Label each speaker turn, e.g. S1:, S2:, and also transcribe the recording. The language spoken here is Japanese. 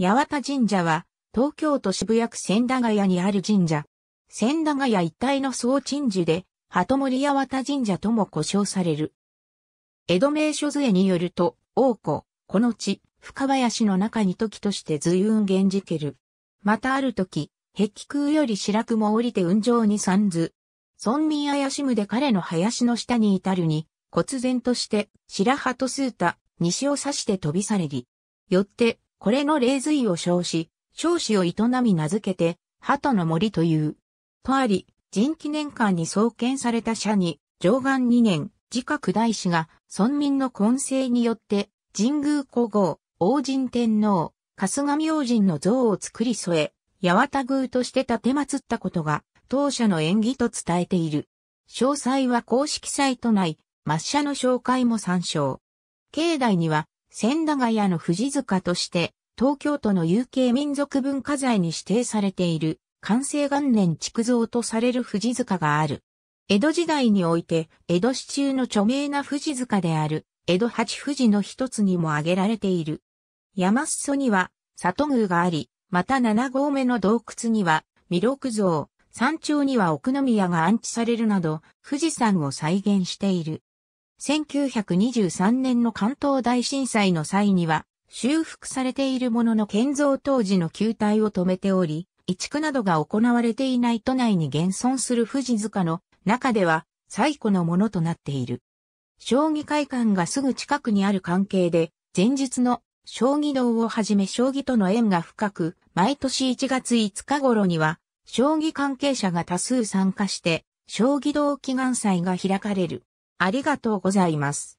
S1: 八
S2: 幡神社は、東京都渋谷区千駄ヶ谷にある神社。千駄ヶ谷一帯の総鎮守で、鳩森八幡神社とも呼称される。江戸名所図絵によると、王子、この地、深林の中に時として随雲源じける。またある時、壁空より白雲降りて雲上に三図。村民怪しむで彼の林の下に至るに、忽然として、白鳩と数太、西を指して飛び去れり。よって、これの霊髄を称し、少子を営み名付けて、鳩の森という。とあり、人記念館に創建された社に、上岸二年、自覚大師が、村民の混成によって、神宮皇后、王神天皇、春日明神の像を作り添え、八幡宮として建て祀ったことが、当社の縁起と伝えている。詳細は公式サイト内、抹茶の紹介も参照。境内には、千駄ヶ谷の藤塚として、東京都の有形民族文化財に指定されている、完成元年築造とされる藤塚がある。江戸時代において、江戸市中の著名な富士塚である、江戸八富士の一つにも挙げられている。山裾には、里宮があり、また七合目の洞窟には、弥勒像、山頂には奥宮が安置されるなど、富士山を再現している。1923年の関東大震災の際には、修復されているものの建造当時の球体を止めており、移築などが行われていない都内に現存する富士塚の中では最古のものとなっている。将棋会館がすぐ近くにある関係で、前日の将棋道をはじめ将棋との縁が深く、毎年1月5日頃には、将棋関係者が多数参加して、将棋道祈願祭が開かれる。ありがとうございます。